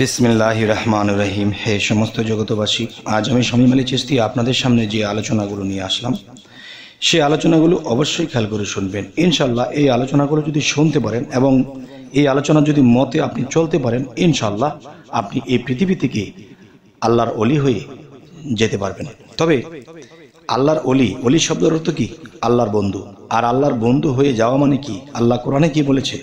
বিসমিল্লাহ রহমান রহিম হে সমস্ত জগতবাসী আজ আমি স্বামী মালি চিস্তি আপনাদের সামনে যে আলোচনাগুলো নিয়ে আসলাম সেই আলোচনাগুলো অবশ্যই খেয়াল করে শুনবেন ইনশাল্লাহ এই আলোচনাগুলো যদি শুনতে পারেন এবং এই আলোচনা যদি মতে আপনি চলতে পারেন ইনশাল্লাহ আপনি এই পৃথিবী থেকে আল্লাহর অলি হয়ে যেতে পারবেন তবে আল্লাহর অলি অলি শব্দের অর্থ কি আল্লাহর বন্ধু আর আল্লাহর বন্ধু হয়ে যাওয়া মানে কি আল্লাহ কোরআনে কি বলেছে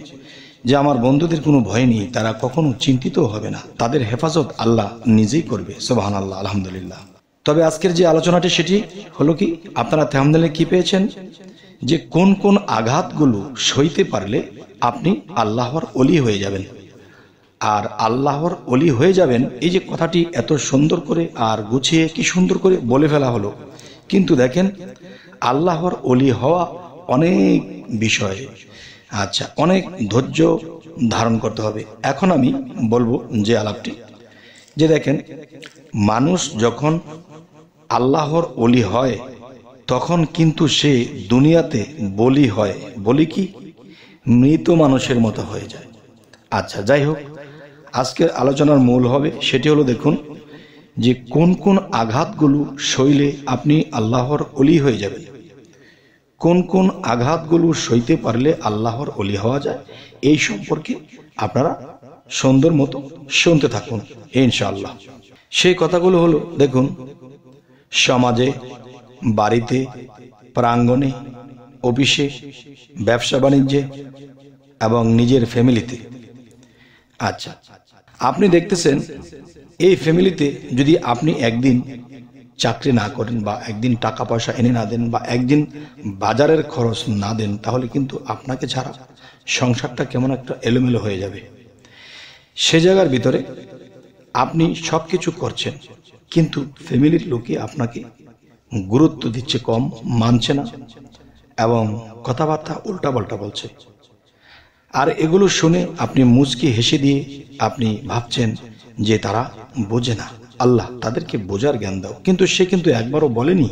যে আমার বন্ধুদের কোনো ভয় নেই তারা কখনো চিন্তিত হবে না তাদের হেফাজত আল্লাহ নিজেই করবে সোবাহান আল্লাহ আলহামদুলিল্লাহ তবে আজকের যে আলোচনাটি সেটি হলো কি আপনারা থামদেলে কি পেয়েছেন যে কোন কোন আঘাতগুলো সইতে পারলে আপনি আল্লাহর অলি হয়ে যাবেন আর আল্লাহর অলি হয়ে যাবেন এই যে কথাটি এত সুন্দর করে আর গুছিয়ে কি সুন্দর করে বলে ফেলা হলো কিন্তু দেখেন আল্লাহর অলি হওয়া অনেক বিষয় আচ্ছা অনেক ধৈর্য ধারণ করতে হবে এখন আমি বলবো যে আলাপটি যে দেখেন মানুষ যখন আল্লাহর অলি হয় তখন কিন্তু সে দুনিয়াতে বলি হয় বলি কি মৃত মানুষের মতো হয়ে যায় আচ্ছা যাই হোক আজকের আলোচনার মূল হবে সেটি হলো দেখুন যে কোন কোন আঘাতগুলো শৈলে আপনি আল্লাহর অলি হয়ে যাবেন কোন কোন আঘাতগুলো সইতে পারলে আল্লাহর অলি হওয়া যায় এই সম্পর্কে আপনারা সুন্দর মতো শুনতে থাকুন ইনশাআল্লাহ সেই কথাগুলো হলো দেখুন সমাজে বাড়িতে প্রাঙ্গণে অফিসে ব্যবসা বাণিজ্যে এবং নিজের ফ্যামিলিতে আচ্ছা আপনি দেখতেছেন এই ফ্যামিলিতে যদি আপনি একদিন চাকরি না করেন বা একদিন টাকা পয়সা এনে না দেন বা একদিন বাজারের খরচ না দেন তাহলে কিন্তু আপনাকে ছাড়া সংসারটা কেমন একটা এলোমেলো হয়ে যাবে সে জায়গার ভিতরে আপনি সব কিছু করছেন কিন্তু ফ্যামিলির লোকে আপনাকে গুরুত্ব দিচ্ছে কম মানছে না এবং কথাবার্তা উল্টাপাল্টা বলছে আর এগুলো শুনে আপনি মুচকি হেসে দিয়ে আপনি ভাবছেন যে তারা বোঝে না আল্লাহ তাদেরকে বোঝার জ্ঞান দাও কিন্তু সে কিন্তু একবারও বলেনি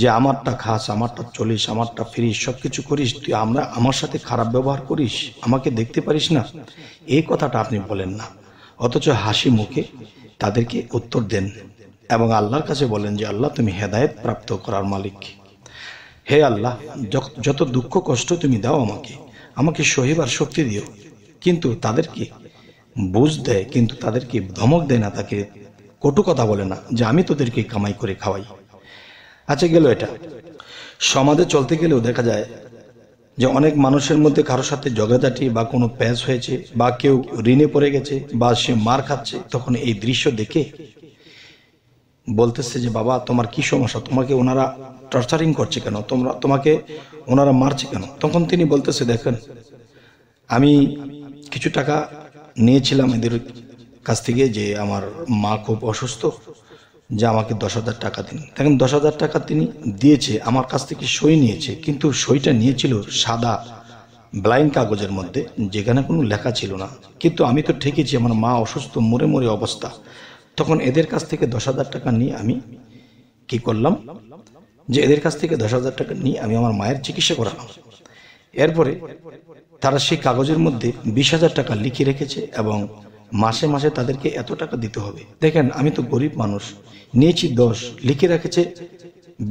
যে আমারটা খাস আমারটা চলিস আমারটা ফিরিস সব কিছু করিস তুই আমরা আমার সাথে খারাপ ব্যবহার করিস আমাকে দেখতে পারিস না এই কথাটা আপনি বলেন না অথচ হাসি মুখে তাদেরকে উত্তর দেন এবং আল্লাহর কাছে বলেন যে আল্লাহ তুমি হেদায়ত প্রাপ্ত করার মালিক হে আল্লাহ যত দুঃখ কষ্ট তুমি দাও আমাকে আমাকে সহিবার শক্তি দিও কিন্তু তাদেরকে বুঝ দেয় কিন্তু তাদেরকে ধমক দেয় না তাকে কটু কথা বলে না যে আমি তোদেরকে কামাই করে খাওয়াই আচ্ছা গেল এটা সমাজে চলতে গেলেও দেখা যায় যে অনেক মানুষের মধ্যে কারোর সাথে ঝগড়াঝাটি বা কোনো প্যাঁচ হয়েছে বা কেউ ঋণে পড়ে গেছে বা সে মার খাচ্ছে তখন এই দৃশ্য দেখে বলতেছে যে বাবা তোমার কি সমস্যা তোমাকে ওনারা টর্চারিং করছে কেন তোমরা তোমাকে ওনারা মারছে কেন তখন তিনি বলতেছে দেখেন আমি কিছু টাকা নিয়েছিলাম এদের কাছ থেকে যে আমার মা খুব অসুস্থ যে আমাকে দশ হাজার টাকা দিন দেখেন দশ হাজার টাকা তিনি দিয়েছে আমার কাছ থেকে সই নিয়েছে কিন্তু সইটা নিয়েছিল সাদা ব্লাইন্ড কাগজের মধ্যে যেখানে কোনো লেখা ছিল না কিন্তু আমি তো ঠেকেছি আমার মা অসুস্থ মরে মরে অবস্থা তখন এদের কাছ থেকে দশ হাজার টাকা নিয়ে আমি কি করলাম যে এদের কাছ থেকে দশ হাজার টাকা নিয়ে আমি আমার মায়ের চিকিৎসা করালাম এরপরে তারা সেই কাগজের মধ্যে বিশ হাজার টাকা লিখে রেখেছে এবং মাসে মাসে তাদেরকে এত টাকা দিতে হবে দেখেন আমি তো গরিব মানুষ নিয়েছি দশ লিখে রেখেছে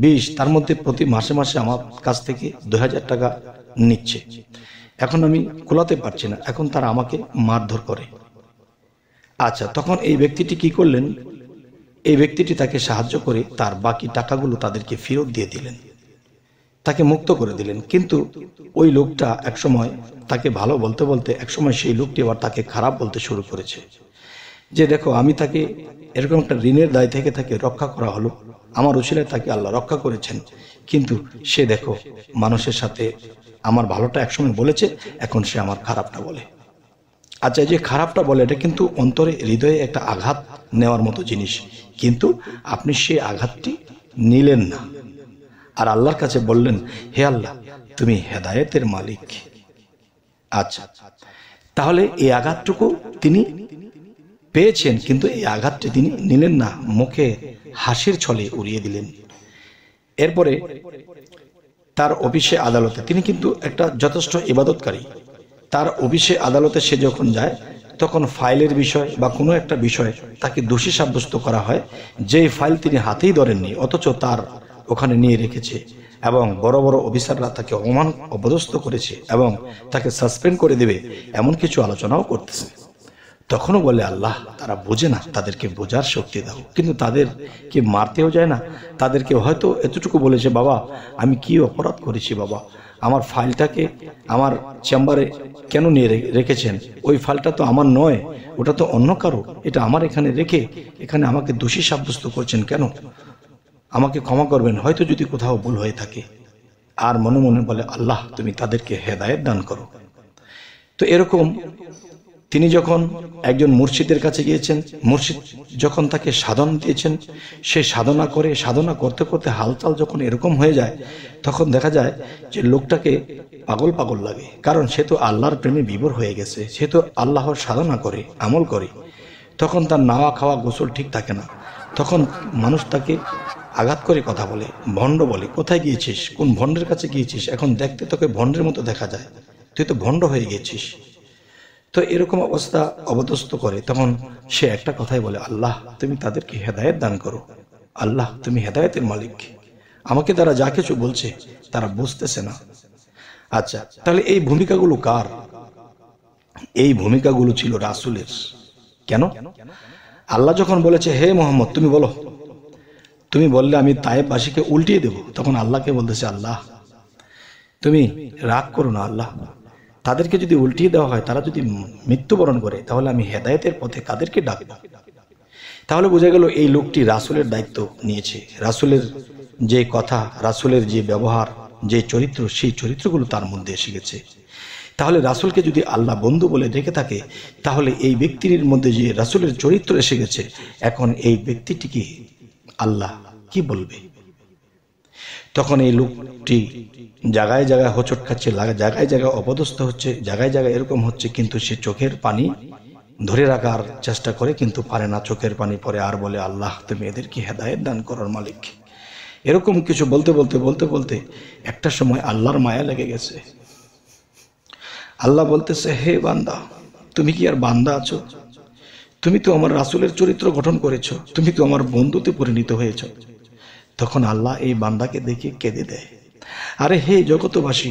বিশ তার মধ্যে প্রতি মাসে মাসে আমার কাছ থেকে দু হাজার টাকা নিচ্ছে এখন আমি খোলাতে পারছি না এখন তারা আমাকে মারধর করে আচ্ছা তখন এই ব্যক্তিটি কি করলেন এই ব্যক্তিটি তাকে সাহায্য করে তার বাকি টাকাগুলো তাদেরকে ফেরত দিয়ে দিলেন তাকে মুক্ত করে দিলেন কিন্তু ওই লোকটা একসময় তাকে ভালো বলতে বলতে একসময় সেই লোকটি আবার তাকে খারাপ বলতে শুরু করেছে যে দেখো আমি তাকে এরকম একটা ঋণের দায় থেকে তাকে রক্ষা করা হলো আমার উচিলায় তাকে আল্লাহ রক্ষা করেছেন কিন্তু সে দেখো মানুষের সাথে আমার ভালোটা একসময় বলেছে এখন সে আমার খারাপটা বলে আচ্ছা যে খারাপটা বলে এটা কিন্তু অন্তরে হৃদয়ে একটা আঘাত নেওয়ার মতো জিনিস কিন্তু আপনি সে আঘাতটি নিলেন না আর আল্লাহর কাছে বললেন হে আল্লাহ তুমি হেদায়েতের মালিক আচ্ছা তাহলে এই আঘাতটুকু তিনি পেয়েছেন কিন্তু এই আঘাতটি তিনি নিলেন না মুখে হাসির ছলে উড়িয়ে দিলেন এরপরে তার অফিসে আদালতে তিনি কিন্তু একটা যথেষ্ট ইবাদতকারী তার অফিসে আদালতে সে যখন যায় তখন ফাইলের বিষয় বা কোনো একটা বিষয় তাকে দোষী সাব্যস্ত করা হয় যেই ফাইল তিনি হাতেই ধরেননি অথচ তার ওখানে নিয়ে রেখেছে এবং বড় বড় অফিসাররা তাকে অমান অপদস্থ করেছে এবং তাকে সাসপেন্ড করে দেবে এমন কিছু আলোচনাও করতেছে তখনও বলে আল্লাহ তারা বোঝে না তাদেরকে বোঝার শক্তি দাও কিন্তু তাদেরকে মারতেও যায় না তাদেরকে হয়তো এতটুকু বলেছে বাবা আমি কি অপরাধ করেছি বাবা আমার ফাইলটাকে আমার চেম্বারে কেন নিয়ে রেখেছেন ওই ফাইলটা তো আমার নয় ওটা তো অন্য কারো এটা আমার এখানে রেখে এখানে আমাকে দোষী সাব্যস্ত করছেন কেন আমাকে ক্ষমা করবেন হয়তো যদি কোথাও ভুল হয়ে থাকে আর মনে মনে বলে আল্লাহ তুমি তাদেরকে হেদায়ত দান করো তো এরকম তিনি যখন একজন মুর্শিদের কাছে গিয়েছেন মুর্শিদ যখন তাকে সাধন দিয়েছেন সে সাধনা করে সাধনা করতে করতে হালচাল যখন এরকম হয়ে যায় তখন দেখা যায় যে লোকটাকে পাগল পাগল লাগে কারণ সে তো আল্লাহর প্রেমে বিবর হয়ে গেছে সে তো আল্লাহর সাধনা করে আমল করে তখন তার নাওয়া খাওয়া গোসল ঠিক থাকে না তখন মানুষ তাকে আঘাত করে কথা বলে ভণ্ড বলে কোথায় গিয়েছিস কোন ভণ্ডের কাছে গিয়েছিস এখন দেখতে তোকে ভণ্ডের মতো দেখা যায় তুই তো ভণ্ড হয়ে গিয়েছিস তো এরকম অবস্থা অবদস্ত করে তখন সে একটা কথাই বলে আল্লাহ তুমি তাদেরকে হেদায়ত দান করো আল্লাহ তুমি হেদায়তের মালিক আমাকে তারা যা কিছু বলছে তারা বুঝতেছে না আচ্ছা তাহলে এই ভূমিকাগুলো কার এই ভূমিকাগুলো ছিল রাসুলের কেন আল্লাহ যখন বলেছে হে মোহাম্মদ তুমি বলো তুমি বললে আমি তায়েববাসীকে উল্টিয়ে দেব তখন আল্লাহকে বলতেছে আল্লাহ তুমি রাগ করো না আল্লাহ তাদেরকে যদি উল্টিয়ে দেওয়া হয় তারা যদি মৃত্যুবরণ করে তাহলে আমি হেদায়তের পথে কাদেরকে ডাকব তাহলে বোঝা গেল এই লোকটি রাসুলের দায়িত্ব নিয়েছে রাসুলের যে কথা রাসুলের যে ব্যবহার যে চরিত্র সেই চরিত্রগুলো তার মধ্যে এসে গেছে তাহলে রাসুলকে যদি আল্লাহ বন্ধু বলে ডেকে থাকে তাহলে এই ব্যক্তির মধ্যে যে রাসুলের চরিত্র এসে গেছে এখন এই ব্যক্তিটিকে আল্লাহ কি বলবে তখন এই লোকটি জায়গায় জায়গায় হোচট খাচ্ছে জায়গায় জায়গায় অপদস্থ হচ্ছে জায়গায় জায়গায় এরকম হচ্ছে কিন্তু সে চোখের পানি ধরে রাখার চেষ্টা করে কিন্তু পারে না চোখের পানি পরে আর বলে আল্লাহ তুমি এদেরকে হেদায়ত দান করার মালিক এরকম কিছু বলতে বলতে বলতে বলতে একটা সময় আল্লাহর মায়া লেগে গেছে আল্লাহ বলতেছে হে বান্দা তুমি কি আর বান্দা আছো তুমি তো আমার রাসুলের চরিত্র গঠন করেছো তুমি তো আমার বন্ধুতে পরিণত হয়েছো তখন আল্লাহ এই বান্দাকে দেখে কেঁদে দেয় আরে হে জগতবাসী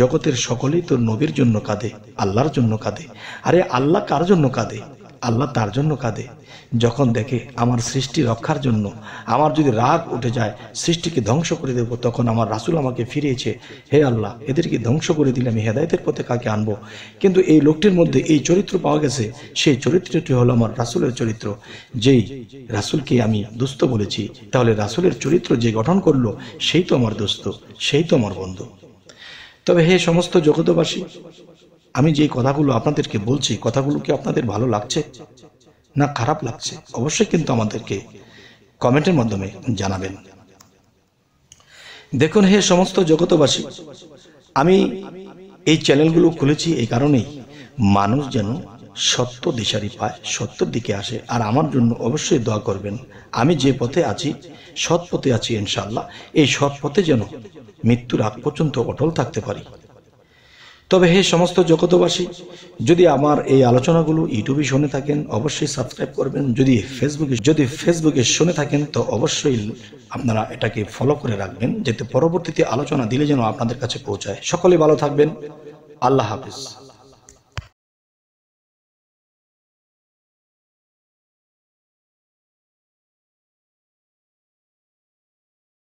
জগতের সকলেই তোর নবীর জন্য কাঁদে আল্লাহর জন্য কাঁদে আরে আল্লাহ কার জন্য কাঁদে আল্লাহ তার জন্য কাঁদে যখন দেখে আমার সৃষ্টি রক্ষার জন্য আমার যদি রাগ উঠে যায় সৃষ্টিকে ধ্বংস করে দেব তখন আমার রাসুল আমাকে ফিরিয়েছে হে আল্লাহ এদেরকে ধ্বংস করে দিলে আমি হেদায়তের পথে কাকে আনবো কিন্তু এই লোকটির মধ্যে এই চরিত্র পাওয়া গেছে সেই চরিত্রটি হলো আমার রাসুলের চরিত্র যেই রাসুলকে আমি দুস্থ বলেছি তাহলে রাসুলের চরিত্র যে গঠন করলো সেই তো আমার দোস্ত সেই তো আমার বন্ধু তবে হে সমস্ত জগতবাসী আমি যে কথাগুলো আপনাদেরকে বলছি কথাগুলো কি আপনাদের ভালো লাগছে না খারাপ লাগছে অবশ্যই কিন্তু আমাদেরকে কমেন্টের মাধ্যমে জানাবেন দেখুন হে সমস্ত জগতবাসী আমি এই চ্যানেলগুলো খুলেছি এই কারণেই মানুষ যেন সত্য দিশারি পায় সত্যর দিকে আসে আর আমার জন্য অবশ্যই দোয়া করবেন আমি যে পথে আছি সৎ পথে আছি ইনশাল্লাহ এই সৎ পথে যেন মৃত্যুর আগ পর্যন্ত অটল থাকতে পারি তবে হে সমস্ত জগতবাসী যদি আমার এই আলোচনাগুলো ইউটিউবে শুনে থাকেন অবশ্যই সাবস্ক্রাইব করবেন যদি ফেসবুকে যদি ফেসবুকে শুনে থাকেন তো অবশ্যই আপনারা এটাকে ফলো করে রাখবেন যাতে পরবর্তীতে আলোচনা দিলে যেন আপনাদের কাছে পৌঁছায় সকলে ভালো থাকবেন আল্লাহ হাফিজ